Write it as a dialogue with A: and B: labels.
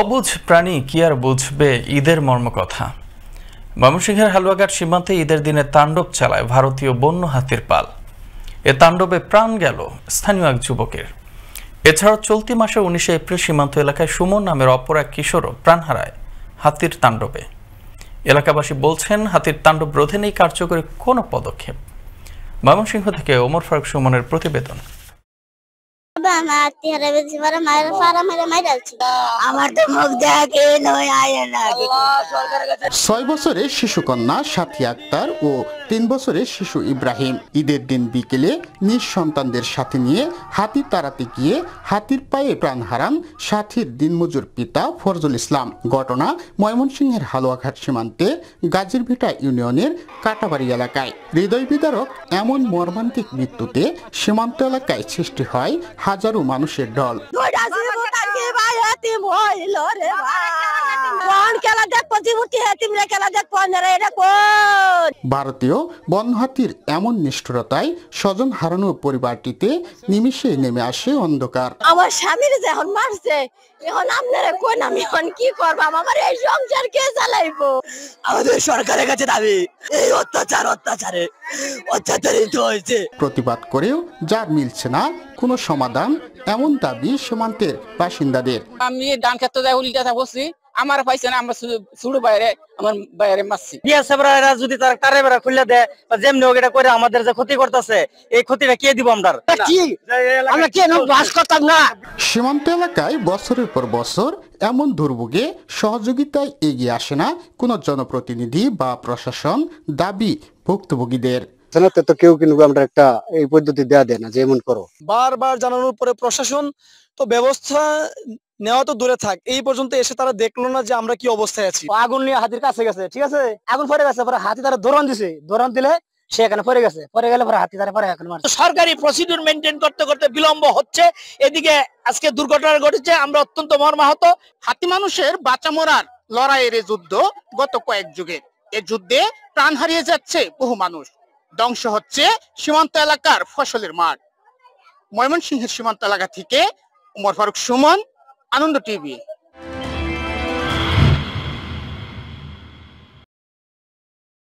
A: অবুঝ প্রাণী কি আর বুঝবে ঈদের মর্মকথা ময়মনসিংহের হালুয়াঘাট সীমান্তে ঈদের দিনে তাণ্ডব চালায় ভারতীয় বন্য হাতির পাল এ তাণ্ডবে প্রাণ গেল স্থানীয় এক যুবকের এছাড়াও চলতি মাসে উনিশে এপ্রিল সীমান্ত এলাকায় সুমন নামের অপর এক কিশোরও প্রাণ হারায় হাতির তাণ্ডবে এলাকাবাসী বলছেন হাতির তাণ্ডব রোধে নেই কার্যকরী কোনো পদক্ষেপ ময়মনসিংহ থেকে ওমর ফারুক সুমনের প্রতিবেদন
B: ছয় বছরের শিশুকন্যা সাথী আক্তার ও তিন বছরের শিশু ইব্রাহিম ঈদের দিন বিকেলে নিজ সন্তানদের সাথে নিয়ে হাতি তাড়াতে গিয়ে হাতির পায়ে প্রাণ হারান সাথীর দিনমজুর পিতা ফরজুল ইসলাম ঘটনা ময়মনসিংহের হালুয়াঘাট সীমান্তে গাজীরভিটা ইউনিয়নের কাটাবাড়ি এলাকায় হৃদয় বিদারক এমন মর্মান্তিক মৃত্যুতে সীমান্ত এলাকায় সৃষ্টি হয় হাজারো মানুষের ঢল হ্যাঁ, ভারতীয় বন হাতির এমন নিষ্ঠুরতায় স্বজন হারানো পরিবারটিতে নিমিষে নেমে আসে অন্ধকার
A: আমার স্বামীর যখন মারছে এখন আপনার কোন আমি এখন কি করবো আমার এই সংসার কে চালাইবো আমাদের সরকারের কাছে দাবি এই
B: অত্যাচার অত্যাচারে অত্যাচারিত হয়েছে প্রতিবাদ করেও যার মিলছে না কোনো সমাধান এমন দাবি সীমান্তের বাসিন্দাদের আমি ডান ক্ষেত্রে যাই উল্টা আমার পাইছে না আমরা বাইরে আমার বাইরে মারছি
A: বিয়া সাবরা যদি তার তারে বেড়া খুলে দেয় বা যেমনি করে আমাদের যে ক্ষতি করতেছে এই ক্ষতিটা কে দিব আমরা কি আমরা কে বাস করতাম না
B: সীমান্ত এলাকায় বছরের পর বছর এমন দুর্ভোগে সহযোগিতায় এগিয়ে আসে না কোনো জনপ্রতিনিধি বা প্রশাসন দাবি ভুক্তভোগীদের তো কেউ কিন্তু আমরা একটা এই পদ্ধতি দেয়া দেয় না যেমন করো
A: বারবার জানানোর পরে প্রশাসন তো ব্যবস্থা নেওয়া তো দূরে থাক এই পর্যন্ত এসে তারা দেখলো না যে আমরা কি অবস্থায় আছি আগুন নিয়ে হাতির কাছে গেছে ঠিক আছে আগুন পরে গেছে পরে হাতি তারা দৌড়ান দিছে দৌড়ান দিলে মানুষের লড়াইয়ের যুদ্ধ গত কয়েক
B: যুগে যুদ্ধে প্রাণ হারিয়ে যাচ্ছে বহু মানুষ ধ্বংস হচ্ছে সীমান্ত এলাকার ফসলের মাঠ ময়মনসিংহের সীমান্ত এলাকা থেকে উমর ফারুক সুমন आनंद टीवी